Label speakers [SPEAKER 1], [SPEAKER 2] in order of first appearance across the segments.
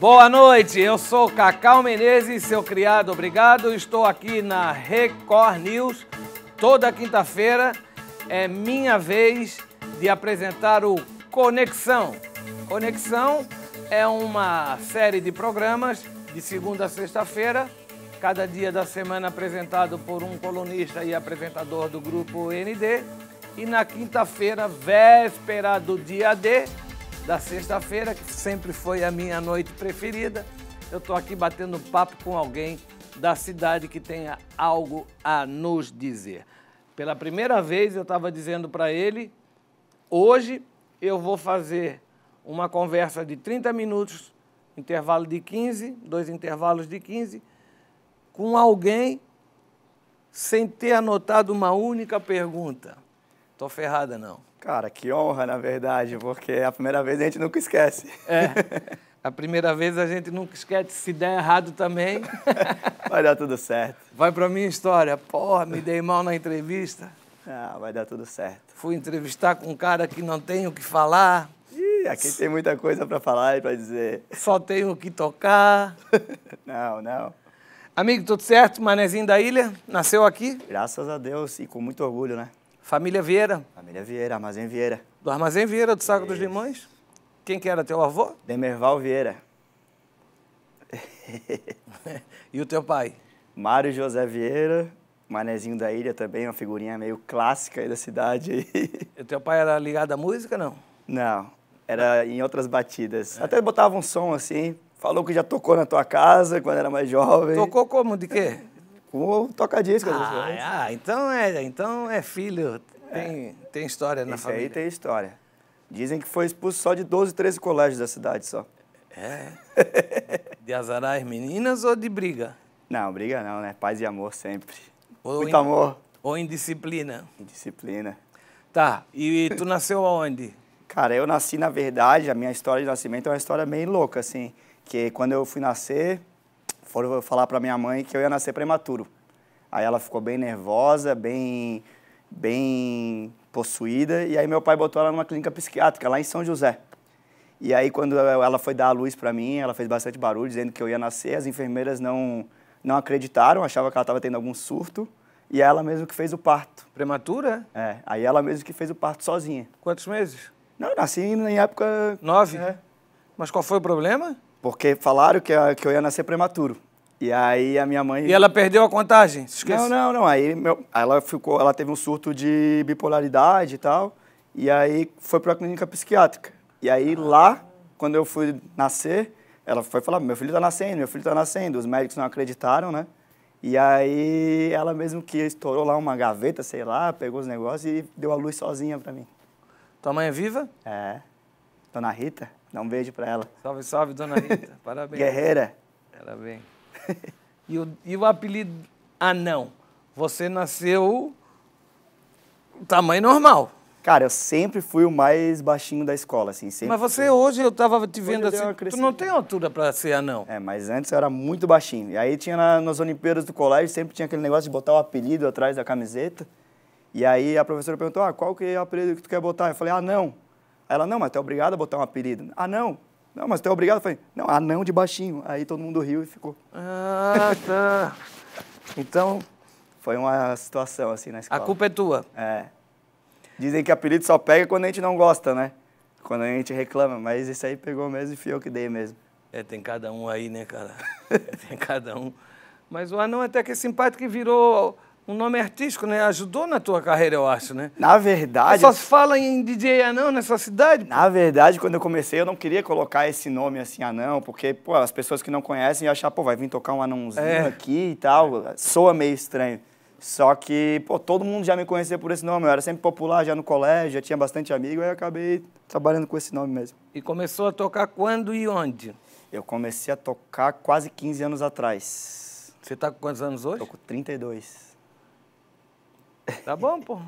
[SPEAKER 1] Boa noite, eu sou Cacau Menezes, seu criado, obrigado. Estou aqui na Record News toda quinta-feira. É minha vez de apresentar o Conexão. Conexão é uma série de programas de segunda a sexta-feira, cada dia da semana apresentado por um colunista e apresentador do grupo ND. E na quinta-feira, véspera do dia D, da sexta-feira, que sempre foi a minha noite preferida. Eu estou aqui batendo papo com alguém da cidade que tenha algo a nos dizer. Pela primeira vez eu estava dizendo para ele, hoje eu vou fazer uma conversa de 30 minutos, intervalo de 15, dois intervalos de 15, com alguém sem ter anotado uma única pergunta. Estou ferrada, não. Cara, que honra, na verdade, porque é a primeira vez a gente nunca esquece. É. A primeira vez a gente nunca esquece, se der errado também. Vai dar tudo certo. Vai pra minha história. Porra, me dei mal na entrevista. Ah, vai dar tudo certo. Fui entrevistar com um cara que não tem o que falar.
[SPEAKER 2] Ih, aqui tem muita coisa para falar e para dizer.
[SPEAKER 1] Só tenho o que tocar. não, não. Amigo, tudo certo? Manezinho da Ilha, nasceu
[SPEAKER 2] aqui? Graças a Deus e com muito orgulho, né? Família Vieira. Família Vieira, Armazém Vieira.
[SPEAKER 1] Do Armazém Vieira, do Saco Isso. dos Limões. Quem que era teu avô? Demerval Vieira. e o teu pai? Mário José Vieira,
[SPEAKER 2] Manezinho da Ilha também, uma figurinha meio clássica aí da cidade. e
[SPEAKER 1] teu pai era ligado à música, não?
[SPEAKER 2] Não, era em outras batidas. É. Até botava um som assim, falou que já tocou na tua casa quando era mais jovem. Tocou como, de quê? Com o toca-disco. Ah, né? é. ah,
[SPEAKER 1] então é, então é filho. Tem, é. tem história na Esse família. aí tem
[SPEAKER 2] história. Dizem que foi expulso só de 12, 13 colégios da cidade só. É?
[SPEAKER 1] De azarar as meninas ou de briga? Não, briga não, né? Paz e amor sempre. Ou Muito amor. Ou indisciplina? Indisciplina. Tá, e tu nasceu
[SPEAKER 2] aonde? Cara, eu nasci, na verdade, a minha história de nascimento é uma história meio louca, assim. Que quando eu fui nascer, foram falar para minha mãe que eu ia nascer prematuro. Aí ela ficou bem nervosa, bem, bem possuída, e aí meu pai botou ela numa clínica psiquiátrica lá em São José. E aí quando ela foi dar a luz para mim, ela fez bastante barulho dizendo que eu ia nascer, as enfermeiras não não acreditaram, achavam que ela estava tendo algum surto, e é ela mesmo que fez o parto. Prematura? É, aí ela mesmo que fez o parto sozinha. Quantos meses? Não, nasci em época... Nove? É. Mas qual foi o problema? Porque falaram que, que eu ia nascer prematuro. E aí a minha mãe. E ela
[SPEAKER 1] perdeu a contagem? Não, não,
[SPEAKER 2] não. Aí meu... ela ficou, ela teve um surto de bipolaridade e tal. E aí foi para a clínica psiquiátrica. E aí lá, quando eu fui nascer, ela foi falar: meu filho está nascendo, meu filho está nascendo. Os médicos não acreditaram, né? E aí ela mesmo que estourou lá uma gaveta, sei lá, pegou os negócios e deu a luz sozinha para mim. Tua mãe é viva? É. Dona Rita. Dá um beijo para ela.
[SPEAKER 1] Salve, salve, dona Rita. Parabéns. Guerreira. Parabéns. E o, e o apelido Anão? Você nasceu tamanho normal. Cara, eu sempre fui
[SPEAKER 2] o mais baixinho da escola, assim. Sempre mas
[SPEAKER 1] você fui. hoje, eu tava te vendo hoje assim, tu não tem altura para ser
[SPEAKER 2] anão. É, mas antes eu era muito baixinho. E aí tinha na, nas Olimpíadas do colégio, sempre tinha aquele negócio de botar o apelido atrás da camiseta. E aí a professora perguntou, ah, qual que é o apelido que tu quer botar? Eu falei, ah, não. Ela, não, mas tu é obrigado a botar um apelido. Ah, não. Não, mas tu é obrigado. Eu falei, não, ah, não de baixinho. Aí todo mundo riu e ficou. Ah, tá. então... Foi uma situação, assim, na escola. A culpa é tua. É. Dizem que apelido só pega quando a gente não gosta, né? Quando a gente reclama. Mas isso aí pegou mesmo e fui eu que dei mesmo.
[SPEAKER 1] É, tem cada um aí, né, cara? tem cada um. Mas o anão é até que é simpático que virou um nome artístico, né? Ajudou na tua carreira, eu acho, né?
[SPEAKER 2] Na verdade. Só se
[SPEAKER 1] fala em DJ
[SPEAKER 2] Anão nessa cidade? Na verdade, quando eu comecei, eu não queria colocar esse nome assim, Anão, porque, pô, as pessoas que não conhecem iam achar, pô, vai vir tocar um anãozinho é. aqui e tal. Soa meio estranho. Só que, pô, todo mundo já me conhecia por esse nome. Eu era sempre popular já no colégio, já tinha bastante amigo, aí eu acabei trabalhando com esse nome mesmo. E começou a tocar quando e onde? Eu comecei a tocar quase 15 anos atrás. Você tá com quantos anos hoje? Tô com 32.
[SPEAKER 1] Tá bom, pô.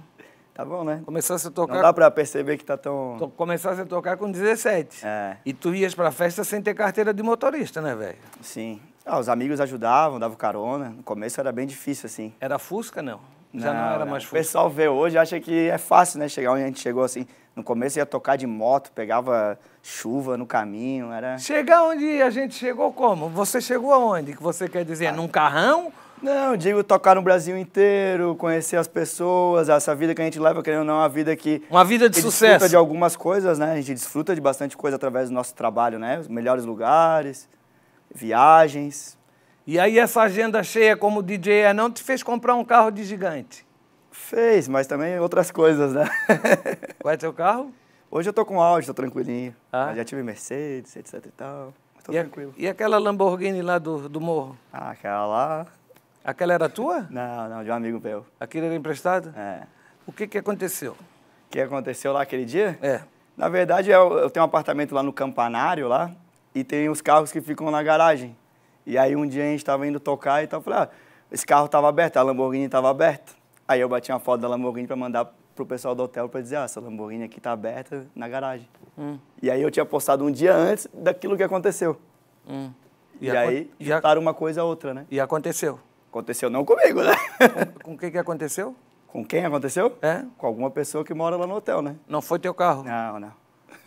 [SPEAKER 1] Tá bom, né? Começasse a tocar. Não dá
[SPEAKER 2] pra perceber que tá tão.
[SPEAKER 1] To... Começasse a tocar com 17. É. E tu ias pra festa sem ter carteira de motorista,
[SPEAKER 2] né, velho? Sim. Ah, os amigos ajudavam, davam carona. No começo era bem difícil, assim.
[SPEAKER 1] Era Fusca, não? Já não, não era não. mais Fusca. O
[SPEAKER 2] pessoal vê hoje, acha que é fácil, né? Chegar onde a gente chegou assim. No começo ia tocar de moto, pegava chuva no caminho, era...
[SPEAKER 1] Chegar onde a gente chegou como? Você chegou aonde? Que você quer dizer, ah. num carrão não, digo tocar no Brasil
[SPEAKER 2] inteiro, conhecer as pessoas, essa vida que a gente leva, querendo ou não, é uma vida que. Uma vida de sucesso. desfruta de algumas coisas, né? A gente desfruta de bastante coisa através do nosso trabalho, né? Os melhores lugares,
[SPEAKER 1] viagens. E aí, essa agenda cheia como DJ é, não te fez comprar um carro de gigante? Fez, mas também outras coisas, né? Qual é teu carro?
[SPEAKER 2] Hoje eu tô com Audi, tô tranquilinho. Ah. Já tive Mercedes, etc e tal.
[SPEAKER 1] Tô e tranquilo. A, e aquela Lamborghini lá do, do morro? Ah, aquela lá. Aquela era tua? Não, não, de um amigo meu. Aquilo era emprestado? É. O que, que aconteceu? O que aconteceu lá aquele dia?
[SPEAKER 2] É. Na verdade, eu, eu tenho um apartamento lá no Campanário, lá, e tem os carros que ficam na garagem. E aí um dia a gente estava indo tocar e tal, eu falei, ah, esse carro estava aberto, a Lamborghini estava aberta. Aí eu bati uma foto da Lamborghini para mandar pro pessoal do hotel para dizer, ah, essa Lamborghini aqui tá aberta na garagem. Hum. E aí eu tinha postado um dia antes daquilo que aconteceu. Hum. E, e aí juntaram uma coisa a outra, né? E aconteceu. Aconteceu não comigo, né? Com, com quem que aconteceu? Com quem aconteceu? É? Com alguma pessoa que mora lá no hotel, né?
[SPEAKER 1] Não foi teu carro? Não, não.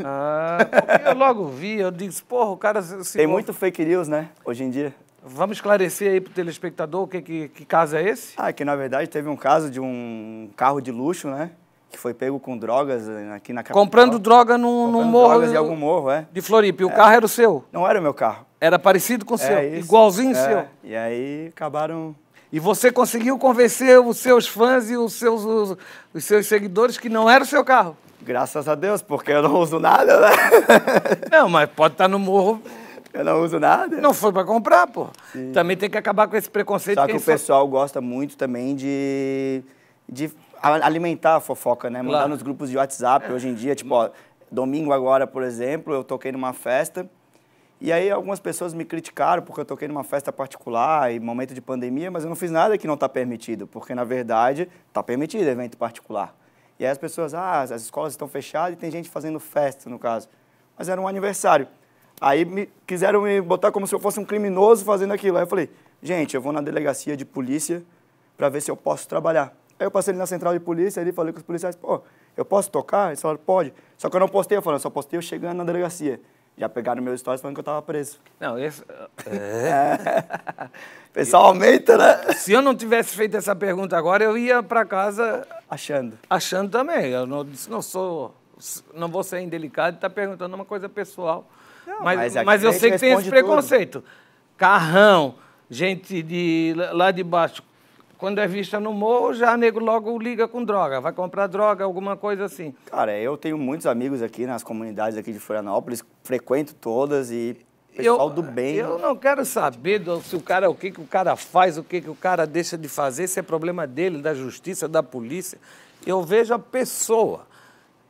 [SPEAKER 1] Ah, eu logo vi, eu disse, porra, o cara se. Tem muito fake news, né? Hoje em dia. Vamos esclarecer aí pro telespectador o que, que, que caso é esse? Ah, que na verdade
[SPEAKER 2] teve um caso de um carro de luxo, né? que foi pego com drogas eh, aqui na capital. Comprando droga
[SPEAKER 1] num, Comprando morro. Drogas em algum morro, é. De Floripa. E o é. carro era o seu? Não era o meu carro. Era parecido com o é, seu, isso. igualzinho o é. seu. E aí acabaram. E você conseguiu convencer os seus fãs e os seus, os, os seus seguidores que não era o seu carro? Graças a Deus, porque eu não uso nada, né? não, mas pode estar no morro. Eu não uso nada. Não foi para comprar, pô. Sim. Também tem que acabar com esse preconceito. Só que, que o pessoal
[SPEAKER 2] só... gosta muito também de, de alimentar a fofoca, né? Mandar claro. nos grupos de WhatsApp hoje em dia, tipo, ó, domingo agora, por exemplo, eu toquei numa festa e aí algumas pessoas me criticaram porque eu toquei numa festa particular e momento de pandemia, mas eu não fiz nada que não está permitido, porque na verdade está permitido evento particular. E aí as pessoas, ah, as escolas estão fechadas e tem gente fazendo festa, no caso. Mas era um aniversário. Aí me, quiseram me botar como se eu fosse um criminoso fazendo aquilo. Aí eu falei, gente, eu vou na delegacia de polícia para ver se eu posso trabalhar. Aí eu passei ali na central de polícia, ali falei com os policiais, pô, eu posso tocar? Eles falaram, pode. Só que eu não postei, eu falei, só postei eu chegando na delegacia. Já pegaram meus stories falando que eu tava preso.
[SPEAKER 1] Não, isso... É. é. Pessoal aumenta, né? Se eu não tivesse feito essa pergunta agora, eu ia para casa... Achando. Achando também. Eu não, não sou... Não vou ser indelicado e tá perguntando uma coisa pessoal. Não, mas mas, mas eu sei que tem esse preconceito. Tudo. Carrão, gente de, lá de baixo quando é vista no morro, já nego logo liga com droga, vai comprar droga, alguma coisa assim. Cara, eu tenho muitos
[SPEAKER 2] amigos aqui nas comunidades aqui de Florianópolis, frequento todas e pessoal eu, do bem. Eu
[SPEAKER 1] não quero saber do, se o cara, o que, que o cara faz, o que, que o cara deixa de fazer, se é problema dele, da justiça, da polícia. Eu vejo a pessoa.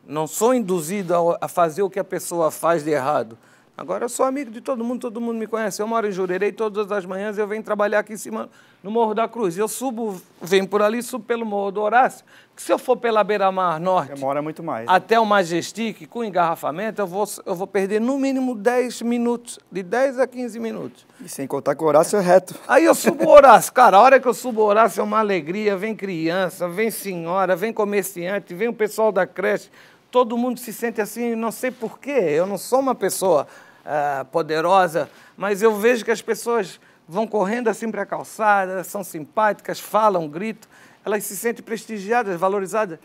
[SPEAKER 1] Não sou induzido a, a fazer o que a pessoa faz de errado. Agora eu sou amigo de todo mundo, todo mundo me conhece. Eu moro em Jurerei, todas as manhãs eu venho trabalhar aqui em cima, no Morro da Cruz. Eu subo, venho por ali, subo pelo Morro do Horácio, que se eu for pela beira-mar norte... Demora muito mais. Né? Até o Majestic, com engarrafamento, eu vou, eu vou perder no mínimo 10 minutos, de 10 a 15 minutos. E sem contar que o Horácio é reto. Aí eu subo o Horácio. Cara, a hora que eu subo o Horácio é uma alegria. Vem criança, vem senhora, vem comerciante, vem o pessoal da creche. Todo mundo se sente assim, não sei porquê. Eu não sou uma pessoa ah, poderosa, mas eu vejo que as pessoas vão correndo assim para a calçada, são simpáticas, falam, gritam, elas se sentem prestigiadas, valorizadas.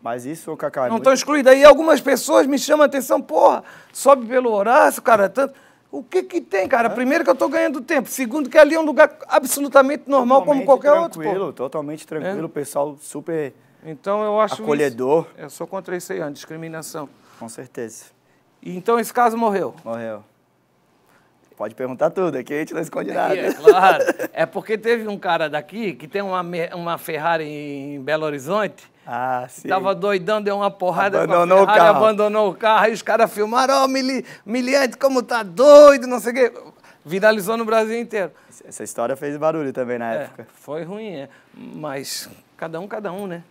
[SPEAKER 1] Mas isso, Cacá... É não estão excluídas. E algumas pessoas me chamam a atenção, porra, sobe pelo Horácio, cara, tanto... O que que tem, cara? Primeiro que eu estou ganhando tempo. Segundo que ali é um lugar absolutamente normal totalmente como qualquer outro. Tranquilo, totalmente tranquilo. É. O pessoal super Então eu acho acolhedor. Isso. Eu sou contra isso aí, é a discriminação.
[SPEAKER 2] Com certeza então esse caso morreu? Morreu. Pode perguntar tudo, aqui a gente não esconde nada. É, claro.
[SPEAKER 1] É porque teve um cara daqui que tem uma, uma Ferrari em Belo Horizonte. Ah, sim. Tava doidão, deu uma porrada abandonou com a Ferrari, o carro. abandonou o carro. e os caras filmaram, ó, oh, mili miliante, como tá doido, não sei o quê. Viralizou no Brasil inteiro. Essa
[SPEAKER 2] história fez barulho também na é, época.
[SPEAKER 1] foi ruim, é. Mas cada um, cada um, né?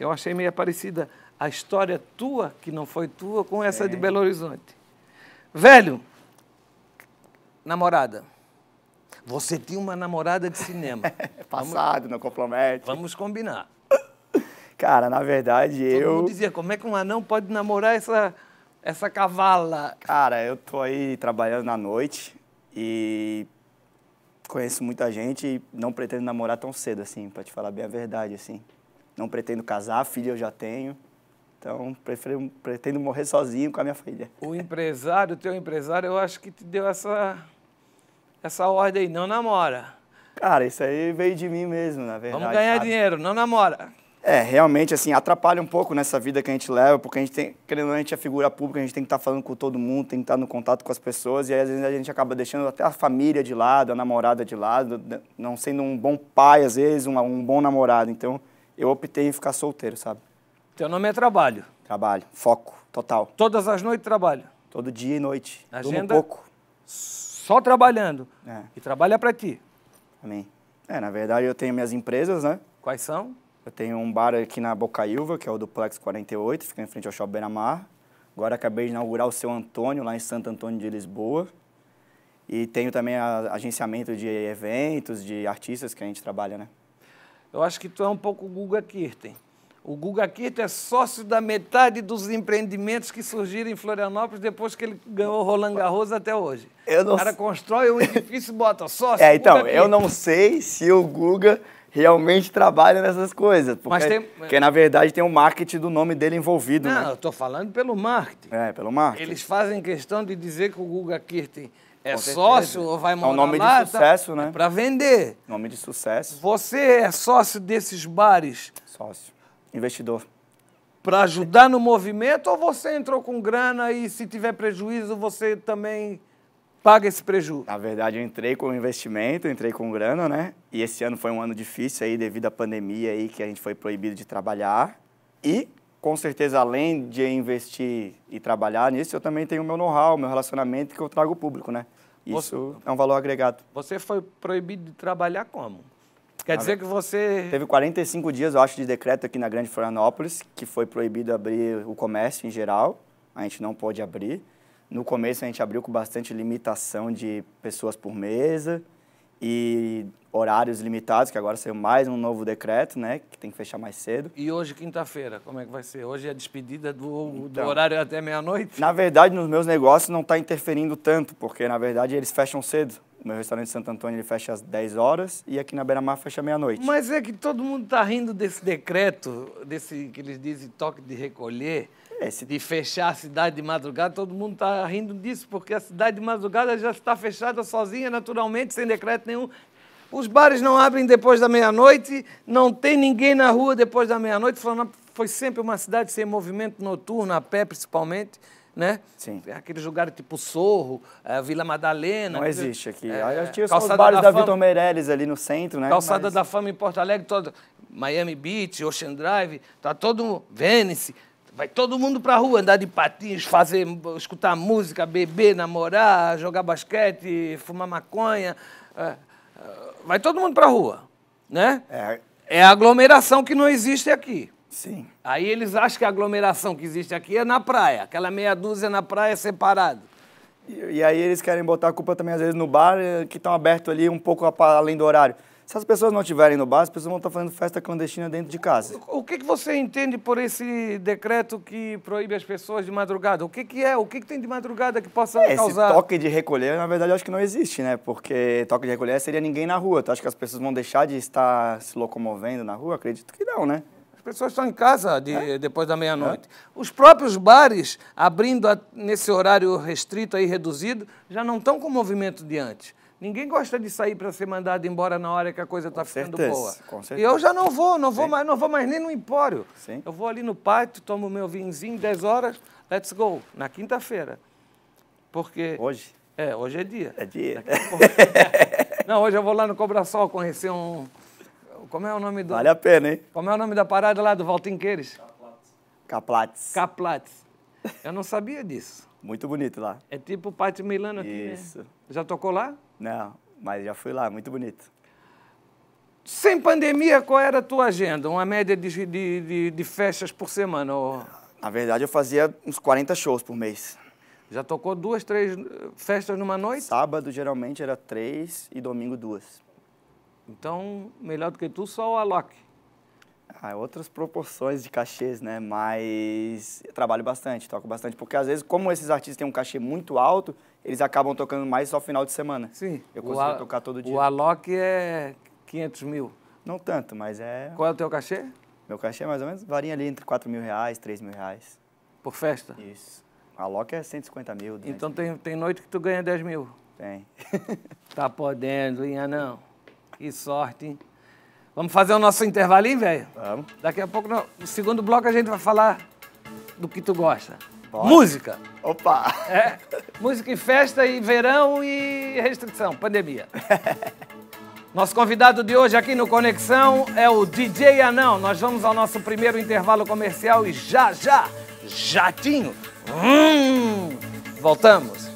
[SPEAKER 1] Eu achei meio parecida a história é tua, que não foi tua, com essa é. de Belo Horizonte. Velho, namorada. Você tinha uma namorada de cinema. Passado, vamos, não compromete. Vamos combinar.
[SPEAKER 2] Cara, na verdade, Todo eu. Mundo
[SPEAKER 1] dizia, como é que um anão pode namorar
[SPEAKER 2] essa, essa cavala? Cara, eu tô aí trabalhando na noite e conheço muita gente e não pretendo namorar tão cedo, assim, pra te falar bem a verdade, assim. Não pretendo casar, filha eu já tenho. Então, prefiro, pretendo morrer sozinho com a minha filha.
[SPEAKER 1] O empresário, o teu empresário, eu acho que te deu essa, essa ordem aí, não namora.
[SPEAKER 2] Cara, isso aí veio de mim mesmo, na verdade. Vamos ganhar
[SPEAKER 1] sabe? dinheiro, não namora.
[SPEAKER 2] É, realmente, assim, atrapalha um pouco nessa vida que a gente leva, porque a gente tem, querendo a gente é figura pública, a gente tem que estar tá falando com todo mundo, tem que estar tá no contato com as pessoas, e aí, às vezes a gente acaba deixando até a família de lado, a namorada de lado, né, não sendo um bom pai, às vezes, um, um bom namorado. Então, eu optei em ficar solteiro, sabe?
[SPEAKER 1] Teu nome é trabalho. Trabalho, foco,
[SPEAKER 2] total. Todas as noites trabalho. Todo dia e noite. Agenda. Um pouco. Só trabalhando. É. E trabalha para ti. Amém. É, na verdade eu tenho minhas empresas, né? Quais são? Eu tenho um bar aqui na Bocaiúva, que é o Duplex 48, fica em frente ao Shopping Beira-Mar. Agora acabei de inaugurar o Seu Antônio, lá em Santo Antônio de Lisboa. E tenho também a, agenciamento de eventos, de artistas que a gente trabalha, né?
[SPEAKER 1] Eu acho que tu é um pouco o Guga Kirten. O Guga Kitt é sócio da metade dos empreendimentos que surgiram em Florianópolis depois que ele ganhou Roland Garros até hoje. Eu não o cara sei. constrói um edifício e bota sócio. É, então, Guga eu não
[SPEAKER 2] sei se o Guga realmente trabalha nessas coisas. Porque, Mas tem... porque, na verdade, tem o marketing do nome dele envolvido, não, né? eu tô falando pelo marketing. É, pelo marketing. Eles
[SPEAKER 1] fazem questão de dizer que o Guga Kitt é sócio ou vai morar lá. É um nome lá, de sucesso, tá, né? Para vender. Nome de sucesso. Você é sócio desses bares. Sócio. Investidor. Para ajudar no movimento ou você entrou com grana e se tiver prejuízo você também paga esse prejuízo? Na verdade,
[SPEAKER 2] eu entrei com investimento, entrei com grana, né? E esse ano foi um ano difícil aí devido à pandemia aí que a gente foi proibido de trabalhar. E com certeza, além de investir e trabalhar nisso, eu também tenho o meu know-how, meu relacionamento que eu trago público, né? Isso você, é um valor agregado.
[SPEAKER 1] Você foi proibido de trabalhar como?
[SPEAKER 2] Quer dizer que você... Teve 45 dias, eu acho, de decreto aqui na Grande Florianópolis, que foi proibido abrir o comércio em geral, a gente não pôde abrir. No começo a gente abriu com bastante limitação de pessoas por mesa e horários limitados, que agora saiu mais um novo decreto, né, que tem que fechar mais cedo.
[SPEAKER 1] E hoje, quinta-feira, como é que vai ser? Hoje é a despedida do, então, do horário até meia-noite?
[SPEAKER 2] Na verdade, nos meus negócios não está interferindo tanto, porque, na verdade, eles fecham cedo. Meu restaurante Santo Antônio ele fecha às 10 horas e aqui na Beira Mar fecha meia-noite. Mas
[SPEAKER 1] é que todo mundo está rindo desse decreto, desse que eles dizem toque de recolher. Esse... É, de fechar a cidade de madrugada, todo mundo está rindo disso, porque a cidade de madrugada já está fechada sozinha, naturalmente, sem decreto nenhum. Os bares não abrem depois da meia-noite, não tem ninguém na rua depois da meia-noite. Foi sempre uma cidade sem movimento noturno, a pé principalmente né? Sim. Aqueles lugares tipo Sorro, é, Vila Madalena. Não aquele, existe aqui. É, eu tinha os bares da, da Vitor
[SPEAKER 2] Meirelles ali no centro, né? Calçada Mas...
[SPEAKER 1] da Fama em Porto Alegre, todo, Miami Beach, Ocean Drive, tá todo Vênice. Vai todo mundo pra rua andar de patins, fazer, escutar música, beber, namorar, jogar basquete, fumar maconha. É, é vai todo mundo pra rua, né? É, é a aglomeração que não existe aqui. Sim. Aí eles acham que a aglomeração que existe aqui é na praia, aquela meia dúzia na praia separado.
[SPEAKER 2] E, e, aí eles querem botar a culpa também, às vezes, no bar, eh, que estão aberto ali um pouco além do horário. Se as pessoas não estiverem no bar, as pessoas vão estar tá fazendo festa clandestina dentro de casa.
[SPEAKER 1] O, o que, que você entende por esse decreto que proíbe as pessoas de madrugada? O que, que é? O que, que tem de madrugada que possa é, causar? Esse
[SPEAKER 2] toque de recolher, na verdade, eu acho que não existe, né? Porque toque de recolher seria ninguém na rua. Tu então, acha que as pessoas vão deixar de estar se locomovendo na rua? Acredito
[SPEAKER 1] que não, né? pessoas estão em casa de, é? depois da meia-noite. É. Os próprios bares, abrindo a, nesse horário restrito aí, reduzido, já não estão com o movimento de antes. Ninguém gosta de sair para ser mandado embora na hora que a coisa está ficando boa. Com certeza. E eu já não vou, não vou mais, não vou mais nem no empório. Sim. Eu vou ali no pátio, tomo meu vinzinho, 10 horas, let's go, na quinta-feira. Porque Hoje? É, hoje é dia. É dia. Pouco... não, hoje eu vou lá no Cobrasol conhecer um como é o nome do. Vale a pena, hein? Como é o nome da parada lá do Valtinqueires? Caplates. Caplates. Eu não sabia disso. Muito bonito lá. É tipo o Pátio Milano aqui, né? Isso. Né? Já tocou lá? Não, mas já fui lá, muito bonito. Sem pandemia, qual era a tua agenda? Uma média de, de, de, de festas por semana? Ou... Na verdade, eu fazia uns 40
[SPEAKER 2] shows por mês.
[SPEAKER 1] Já tocou duas, três eh, festas numa noite? Sábado, geralmente, era
[SPEAKER 2] três e domingo, duas.
[SPEAKER 1] Então, melhor do que tu, só o Alok.
[SPEAKER 2] Ah, outras proporções de cachês, né? Mas trabalho bastante, toco bastante, porque às vezes, como esses artistas têm um cachê muito alto, eles acabam tocando mais só final de semana. Sim. Eu consigo Al... tocar todo dia. O
[SPEAKER 1] Alok é 500 mil. Não tanto, mas é... Qual é o teu
[SPEAKER 2] cachê? Meu cachê é mais ou menos, varia ali entre 4 mil reais, 3 mil reais. Por festa? Isso.
[SPEAKER 1] A Loki é 150 mil. Então tem, mil. tem noite que tu ganha 10 mil? Tem. tá podendo, Inha, não? Que sorte, hein? Vamos fazer o nosso intervalinho, velho? Vamos. Daqui a pouco, no segundo bloco, a gente vai falar do que tu gosta. Pode. Música. Opa! É, música e festa e verão e restrição, pandemia. Nosso convidado de hoje aqui no Conexão é o DJ Anão. Nós vamos ao nosso primeiro intervalo comercial e já, já, jatinho. Hum, voltamos.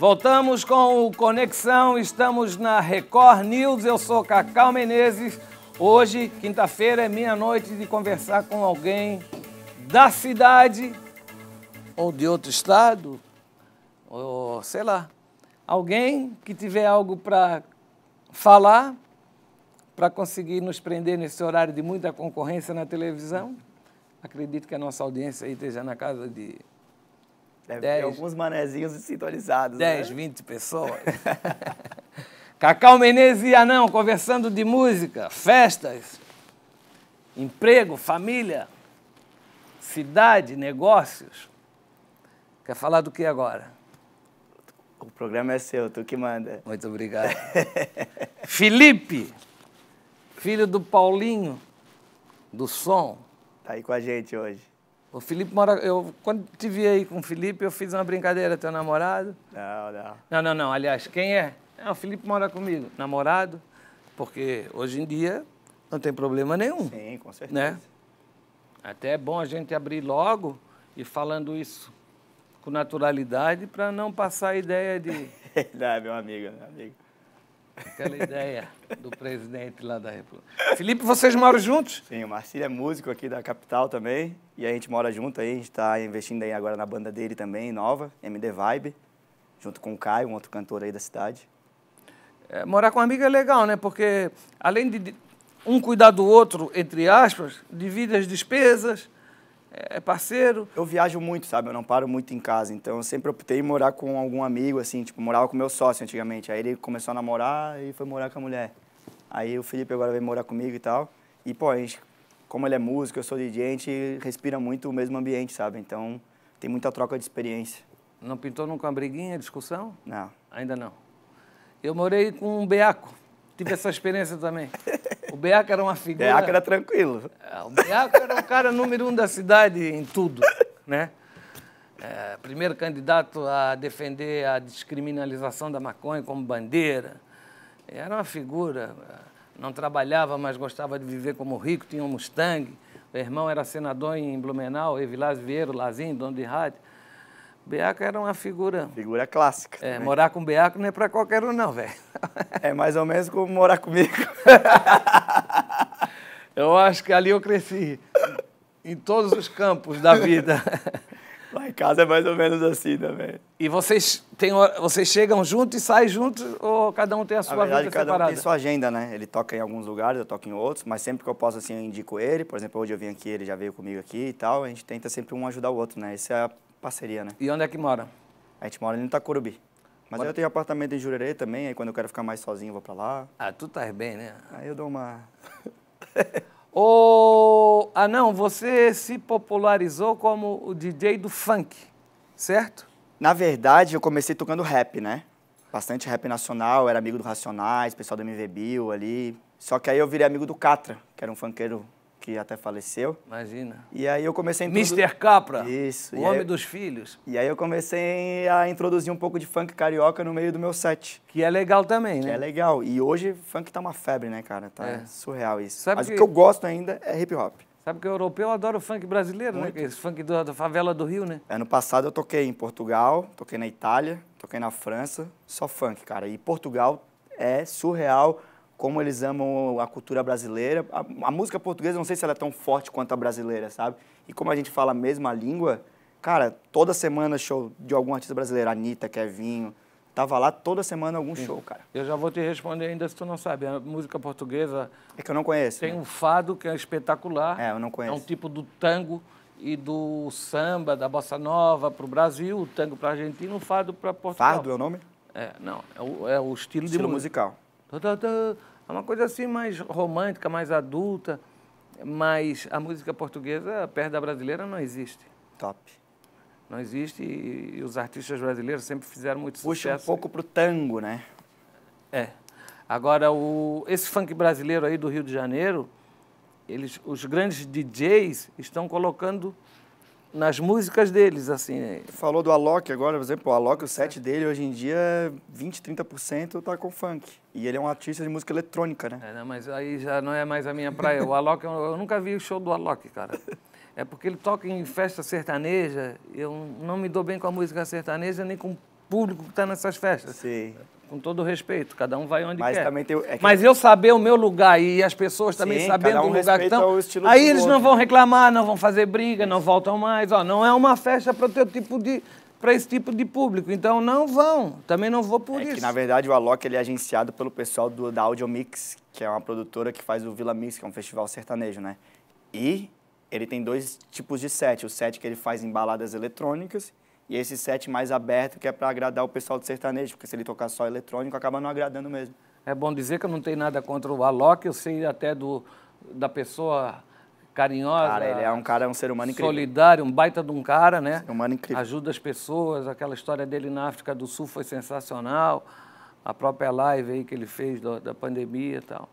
[SPEAKER 1] Voltamos com o Conexão, estamos na Record News. Eu sou Cacau Menezes. Hoje, quinta-feira, é minha noite de conversar com alguém da cidade ou de outro estado, ou sei lá. Alguém que tiver algo para falar, para conseguir nos prender nesse horário de muita concorrência na televisão. Acredito que a nossa audiência aí esteja na casa de Deve 10, ter alguns manezinhos sintonizados. 10, né? 20 pessoas. Cacau Menezes e Anão conversando de música, festas, emprego, família, cidade, negócios. Quer falar do que agora? O programa é seu, tu que manda. Muito obrigado. Felipe, filho do Paulinho, do som. Tá aí com a gente hoje. O Felipe mora. Eu, quando te vi aí com o Felipe, eu fiz uma brincadeira, teu namorado. Não, não. Não, não, não. Aliás, quem é? É o Felipe mora comigo. Namorado, porque hoje em dia não tem problema nenhum. Sim, com certeza. Né? Até é bom a gente abrir logo e falando isso com naturalidade para não passar a ideia de. não, meu amigo, meu amigo. Aquela ideia do presidente lá da República. Felipe, vocês moram juntos? Sim, o Marcílio é músico
[SPEAKER 2] aqui da capital também. E a gente mora junto aí, a gente está investindo aí agora na banda dele também, nova,
[SPEAKER 1] MD Vibe, junto com o Caio, um outro cantor aí da cidade. É, morar com um amiga é legal, né? Porque além de um cuidar do outro, entre aspas, divide as despesas, é, é parceiro? Eu viajo muito, sabe? Eu não paro muito em casa. Então eu
[SPEAKER 2] sempre optei em morar com algum amigo, assim. Tipo, morava com meu sócio antigamente. Aí ele começou a namorar e foi morar com a mulher. Aí o Felipe agora vem morar comigo e tal. E, pô, a gente, como ele é músico, eu sou DJ, a gente respira muito o mesmo ambiente, sabe? Então tem muita troca de experiência.
[SPEAKER 1] Não pintou nunca uma briguinha, discussão? Não. Ainda não. Eu morei com um beaco. Tive essa experiência também. O Beaca era uma figura. Beaca era
[SPEAKER 2] tranquilo.
[SPEAKER 1] É, o Beaca era o cara número um da cidade em tudo, né? É, primeiro candidato a defender a descriminalização da maconha como bandeira. Era uma figura, não trabalhava, mas gostava de viver como rico, tinha um Mustang. Meu irmão era senador em Blumenau, Evilás Vieiro, Lazinho, dono de rádio. Beaco era uma figura. Figura clássica. É, também. morar com Beaco não é para qualquer um, não, velho. É mais ou menos como morar comigo. eu acho que ali eu cresci. Em todos os campos da vida. Lá em casa é mais ou menos assim também. E vocês, têm, vocês chegam juntos e saem juntos ou cada um tem a sua verdade, vida cada separada? um tem sua
[SPEAKER 2] agenda, né? Ele toca em alguns lugares, eu toco em outros, mas sempre que eu posso, assim, eu indico ele. Por exemplo, hoje eu vim aqui, ele já veio comigo aqui e tal. A gente tenta sempre um ajudar o outro, né? Essa é a parceria, né? E onde é que mora? A gente mora ali no Tacurubi. Mas mora... eu tenho apartamento em Jurerê também, aí quando eu quero ficar mais sozinho, eu vou pra lá.
[SPEAKER 1] Ah, tu tá bem, né? Aí eu dou uma. Ô. oh, ah, não, você se popularizou como o DJ do funk, certo?
[SPEAKER 2] Na verdade, eu comecei tocando rap, né? Bastante rap nacional, era amigo do Racionais, pessoal do MV Bill ali. Só que aí eu virei amigo do Catra, que era um funkeiro que até faleceu. Imagina. E aí eu comecei a introduzir... Mr. Capra. Isso. O homem eu... dos filhos. E aí eu comecei a introduzir um pouco de funk carioca no meio do meu set. Que é legal também, né? Que é legal. E hoje funk tá uma febre, né, cara? Tá é. surreal isso. Sabe Mas que... o que eu gosto ainda é hip hop.
[SPEAKER 1] Sabe que o europeu adora o funk brasileiro, né? Muito. né? Esse funk da favela do Rio, né?
[SPEAKER 2] Ano passado eu toquei em Portugal, toquei na Itália, toquei na França, só funk, cara. E Portugal é surreal como eles amam a cultura brasileira. A, a, música portuguesa, não sei se ela é tão forte quanto a brasileira, sabe? E como a gente fala a mesma língua, cara, toda semana show de algum artista brasileiro, Anitta, Kevinho, tava lá toda semana algum Sim. show, cara.
[SPEAKER 1] Eu já vou te responder ainda se tu não sabe. A música portuguesa... É que eu não conheço. Tem né? um fado que é espetacular. É, eu não conheço. É um tipo do tango e do samba, da bossa nova para o Brasil, o tango para a Argentina, o fado para Portugal. Fardo é o nome? É, não, é o, é o estilo, estilo de música. musical. Tá, tá, tá. É uma coisa assim mais romântica, mais adulta, mas a música portuguesa perto da brasileira não existe. Top. Não existe e, e os artistas brasileiros sempre fizeram muito Puxa sucesso. Puxa um pouco pro tango, né? É. Agora, o, esse funk brasileiro aí do Rio de Janeiro, eles, os grandes DJs estão colocando nas músicas deles, assim. Né? Falou do Alok agora,
[SPEAKER 2] por exemplo, o Alok, o set dele hoje em dia, 20, é 30% tá com funk. E ele é um artista
[SPEAKER 1] de música eletrônica, né? É, não, mas aí já não é mais a minha praia. O Alok, eu, eu nunca vi o show do Alok, cara. É porque ele toca em festa sertaneja, eu não me dou bem com a música sertaneja, nem com público que está nessas festas. Sim. Com todo respeito, cada um vai onde Mas quer. Também tem, é que... Mas eu saber o meu lugar e as pessoas também Sim, sabendo um o lugar que estão. Aí eles outro. não vão reclamar, não vão fazer briga, não voltam mais. Ó, não é uma festa para o teu tipo de, para esse tipo de público. Então não vão, também não vou por é isso. Que, na
[SPEAKER 2] verdade o Alok ele é agenciado pelo pessoal do, da Audio Mix, que é uma produtora que faz o Vila Mix, que é um festival sertanejo, né? E ele tem dois tipos de set, o set que ele faz em baladas eletrônicas e esse set mais aberto que é para agradar o pessoal do sertanejo, porque se ele tocar só eletrônico, acaba não agradando mesmo. É bom dizer
[SPEAKER 1] que eu não tenho nada contra o Alok, eu sei até do, da pessoa carinhosa. Cara, ele é um cara, é um ser humano incrível. Solidário, um baita de um cara, né? Ser humano incrível. Ajuda as pessoas, aquela história dele na África do Sul foi sensacional. A própria live aí que ele fez do, da pandemia e tal.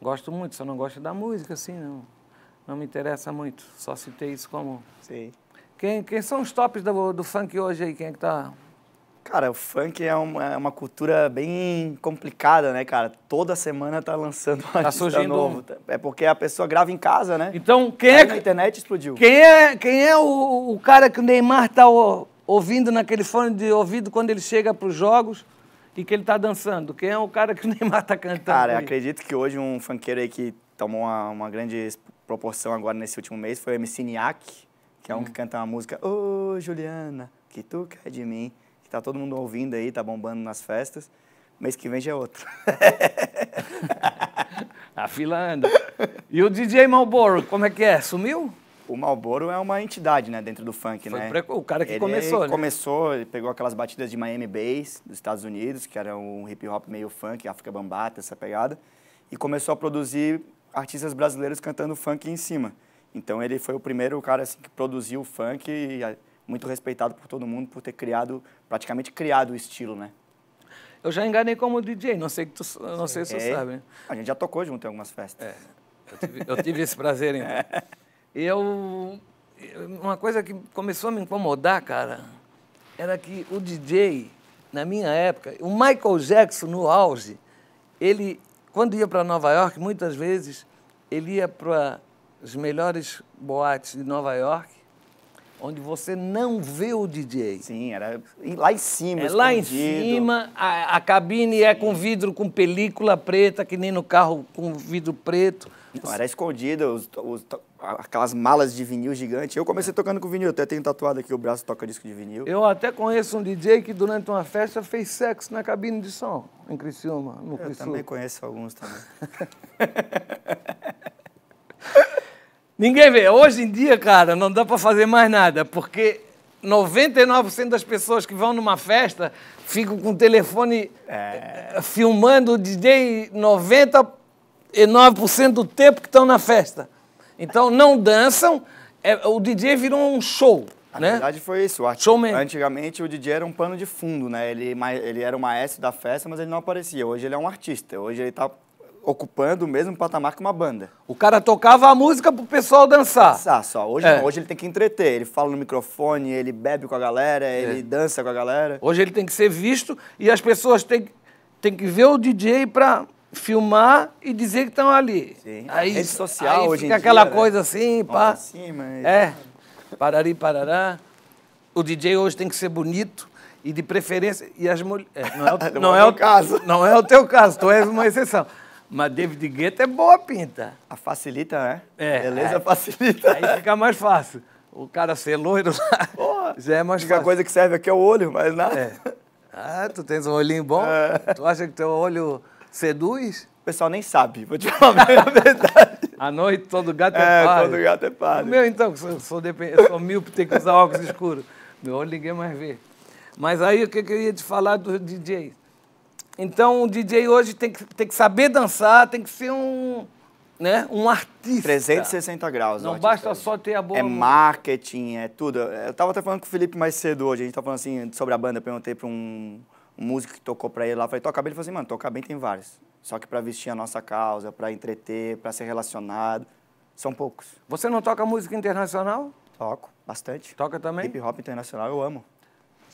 [SPEAKER 1] Gosto muito, só não gosto da música, assim, não. Não me interessa muito. Só citei isso como. Sim. Quem, quem são os tops do, do funk hoje aí? Quem é que
[SPEAKER 2] tá. Cara, o funk é uma, é uma cultura bem complicada, né, cara? Toda semana tá lançando um tá surgindo novo. Um... É porque a pessoa grava em casa, né? Então, quem é Aí é... a internet explodiu. Quem
[SPEAKER 1] é, quem é o, o cara que o Neymar tá o, ouvindo naquele fone de ouvido quando ele chega pros jogos e que ele tá dançando? Quem é o cara que o Neymar tá cantando? Cara,
[SPEAKER 2] acredito que hoje um funkeiro aí que tomou uma, uma grande proporção agora nesse último mês foi o MC Niak que é um que canta uma música, Ô oh, Juliana, que tu quer é de mim, que tá todo mundo ouvindo aí, tá bombando nas festas. Mês que vem já é outro.
[SPEAKER 1] A fila anda.
[SPEAKER 2] E o DJ Malboro, como é que é? Sumiu? O Malboro é uma entidade, né, dentro do funk, Foi né? Pré... o cara que ele começou, né? começou, ele pegou aquelas batidas de Miami Bass, dos Estados Unidos, que era um hip hop meio funk, África Bambata, essa pegada, e começou a produzir artistas brasileiros cantando funk em cima. Então ele foi o primeiro cara assim, que produziu o funk e é, muito respeitado por todo mundo por ter criado, praticamente criado o estilo, né?
[SPEAKER 1] Eu já enganei como DJ, não sei, que tu, não sei se você é. sabe. Né? A gente já tocou junto em algumas festas. É, eu, tive, eu tive, esse prazer então. É. Eu, uma coisa que começou a me incomodar, cara, era que o DJ, na minha época, o Michael Jackson no auge, ele, quando ia para Nova York, muitas vezes ele ia para as melhores boates de Nova York, onde você não vê o DJ. Sim, era lá em cima. É escondido. lá em cima, a, a cabine Sim. é com vidro com película preta, que nem no carro com vidro preto. Não, era escondida, os, os, aquelas
[SPEAKER 2] malas de vinil gigante. Eu comecei tocando com vinil, até tenho tatuado aqui o braço toca disco de vinil.
[SPEAKER 1] Eu até conheço um DJ que durante uma festa fez sexo na cabine de som, em Criciúma, no Eu Criciúma. também conheço alguns também. Ninguém vê. Hoje em dia, cara, não dá para fazer mais nada, porque 99% das pessoas que vão numa festa ficam com o telefone é... filmando o DJ 99% do tempo que estão na festa. Então não dançam, é, o DJ virou um show. Na né? verdade foi isso. Showman. Antigamente o DJ
[SPEAKER 2] era um pano de fundo, né? Ele, ele era o maestro da festa, mas ele não aparecia. Hoje ele é um artista. Hoje ele está ocupando o mesmo patamar que uma banda. O cara tocava a música pro pessoal dançar. Dançar ah, só. Hoje, é. hoje ele tem que entreter. Ele fala no microfone, ele bebe com a galera, é. ele dança com a
[SPEAKER 1] galera. Hoje ele tem que ser visto e as pessoas têm, têm que ver o DJ pra filmar e dizer que estão ali. Sim. Aí, rede social aí hoje fica em aquela dia, né? coisa né? assim, pá. Sim, mas... É. Parari, parará. O DJ hoje tem que ser bonito e de preferência e as mulheres é, não é o, não é o é caso não é o teu caso tu és uma exceção mas David Guetta é boa pinta. A facilita, né? É. Beleza, é. facilita. Aí fica mais fácil. O cara ser loiro lá. já é mais fácil. A única coisa que serve aqui é o olho, mas nada. É. Ah, tu tens um olhinho bom? É. Tu acha que teu olho seduz? O pessoal nem sabe, vou te falar a verdade. A noite, todo gato é, é todo gato é padre. O meu, então, eu sou, sou, depend... sou míope, tenho que usar óculos escuros. Meu olho ninguém mais vê. Mas aí, o que, que eu ia te falar dos DJs? Então o DJ hoje tem que, tem que saber dançar, tem que ser um, né, um artista. 360 graus. Não basta só ter a boa. É música.
[SPEAKER 2] marketing, é tudo. Eu estava até falando com o Felipe mais cedo hoje, a gente estava falando assim sobre a banda, perguntei para um, um, músico que tocou para ele lá, falei, toca bem, ele falou assim, mano, tocar bem tem vários. Só que para vestir a nossa causa, para entreter, para ser relacionado, são poucos. Você não toca música
[SPEAKER 1] internacional? Toco, bastante. Toca também? Hip hop internacional eu amo.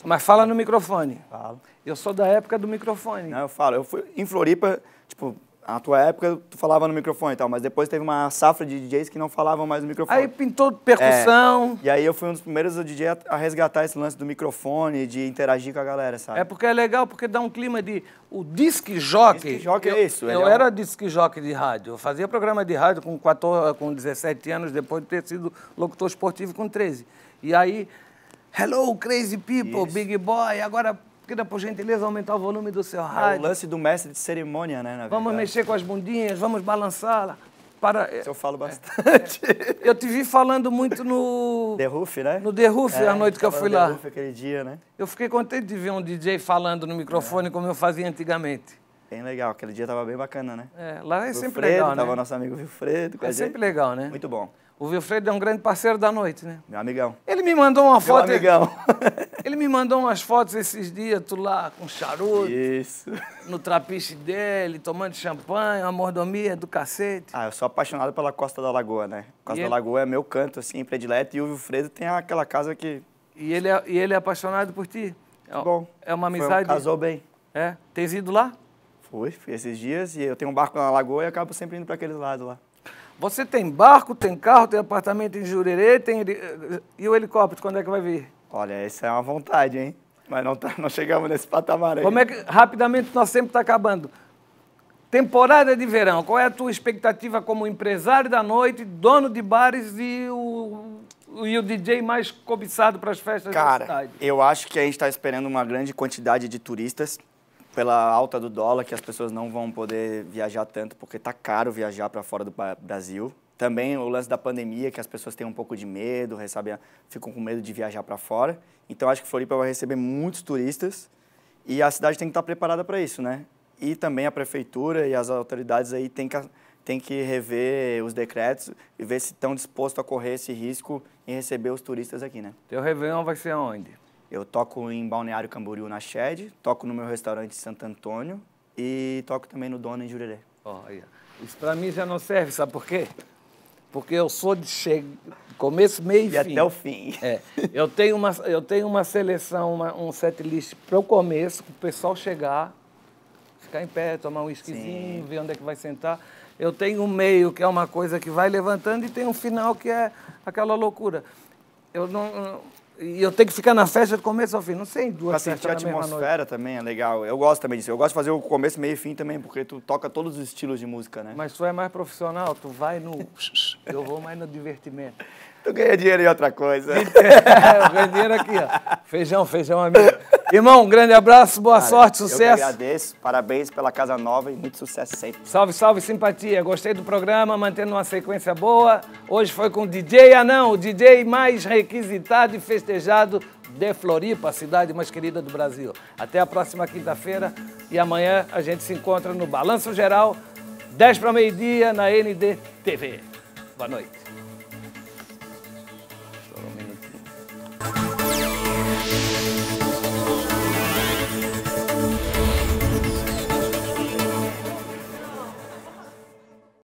[SPEAKER 1] Mas fala no microfone. Falo. Eu sou da época do microfone. Não, eu falo. Eu fui em Floripa, tipo,
[SPEAKER 2] na tua época tu falava no microfone e tal, mas depois teve uma safra de DJs que não falavam mais no microfone. Aí pintou percussão. É, e aí eu fui um dos primeiros DJs a, resgatar esse lance do microfone, de
[SPEAKER 1] interagir com a galera, sabe? É porque é legal, porque dá um clima de... O disque jockey... Disque jockey eu, é isso. Eu é um... era disque jockey de rádio. Eu fazia programa de rádio com, 14, com 17 anos, depois de ter sido locutor esportivo com 13. E aí Hello, crazy people, Isso. big boy. Agora, queira, por gentileza, aumentar o volume do seu rádio. É o lance do mestre de cerimônia, né? Na vamos mexer com as bundinhas, vamos balançá-la. Para... É, eu falo é. bastante. eu te vi falando muito no... The Roof, né? No The Roof, é, a noite que eu fui no lá. The Roof aquele dia, né? Eu fiquei contente de ver um DJ falando no microfone é. como eu fazia antigamente. Bem legal, aquele dia tava bem bacana, né? É, lá é Vilfredo, sempre legal, né? Tava nosso amigo Vilfredo com É sempre legal, né? Muito bom. O Wilfredo é um grande parceiro da noite, né? Meu amigão. Ele me mandou uma foto. Meu amigão. Ele me mandou umas fotos esses dias, tu lá com charuto. Isso. No trapiche dele, tomando champanhe, uma mordomia do cacete. Ah, eu sou apaixonado pela Costa da Lagoa, né? Costa e da Lagoa é meu
[SPEAKER 2] canto, assim, predileto. E o Wilfredo tem aquela casa que... E ele é, e ele é apaixonado por ti? É, bom. É uma amizade... casou bem. É? Tens ido lá? Fui, fui esses dias. E eu tenho
[SPEAKER 1] um barco na Lagoa e acabo sempre indo para aqueles lados lá. Você tem barco, tem carro, tem apartamento em Jurerê, tem. E o helicóptero, quando é que vai vir? Olha, isso é uma vontade, hein? Mas não, tá, não chegamos nesse patamar aí. Como é que. Rapidamente, nós sempre está acabando. Temporada de verão, qual é a tua expectativa como empresário da noite, dono de bares e o, e o DJ mais cobiçado para as festas Cara, da cidade?
[SPEAKER 2] Cara, eu acho que a gente está esperando uma grande quantidade de turistas pela alta do dólar que as pessoas não vão poder viajar tanto porque está caro viajar para fora do Brasil. Também o lance da pandemia que as pessoas têm um pouco de medo, recebem, ficam com medo de viajar para fora. Então acho que Floripa vai receber muitos turistas e a cidade tem que estar tá preparada para isso, né? E também a prefeitura e as autoridades aí têm que tem que rever os decretos e ver se estão dispostos a correr esse risco e receber os turistas aqui, né? Teu Réveillon vai ser onde? Eu toco em Balneário Camboriú, na Shed, toco no meu restaurante Santo Antônio e toco também no Dono em Jurerê.
[SPEAKER 1] Isso para mim já não serve, sabe por quê? Porque eu sou de che... começo, meio e, e fim. até o fim. É. Eu, tenho uma, eu tenho uma seleção, uma, um set list para o começo, para o pessoal chegar, ficar em pé, tomar um esquisinho, ver onde é que vai sentar. Eu tenho um meio, que é uma coisa que vai levantando, e tem um final, que é aquela loucura. Eu não. E eu tenho que ficar na festa do começo ao fim, não sei, duas pra festas a mesma noite. a
[SPEAKER 2] atmosfera também é legal. Eu gosto também disso. Eu gosto de fazer o começo, meio e fim também, porque tu toca todos os estilos de música, né?
[SPEAKER 1] Mas tu é mais profissional, tu vai no... eu vou mais no divertimento. Tu ganha dinheiro em outra coisa. É, eu ganho dinheiro aqui, ó. Feijão, feijão amigo. Irmão, um grande abraço, boa Cara, sorte, sucesso. Eu agradeço, parabéns pela Casa Nova e muito sucesso sempre. Salve, salve, simpatia. Gostei do programa, mantendo uma sequência boa. Hoje foi com o DJ Anão, o DJ mais requisitado e festejado de Floripa, a cidade mais querida do Brasil. Até a próxima quinta-feira e amanhã a gente se encontra no Balanço Geral, 10 para meio-dia na ND TV. Boa noite.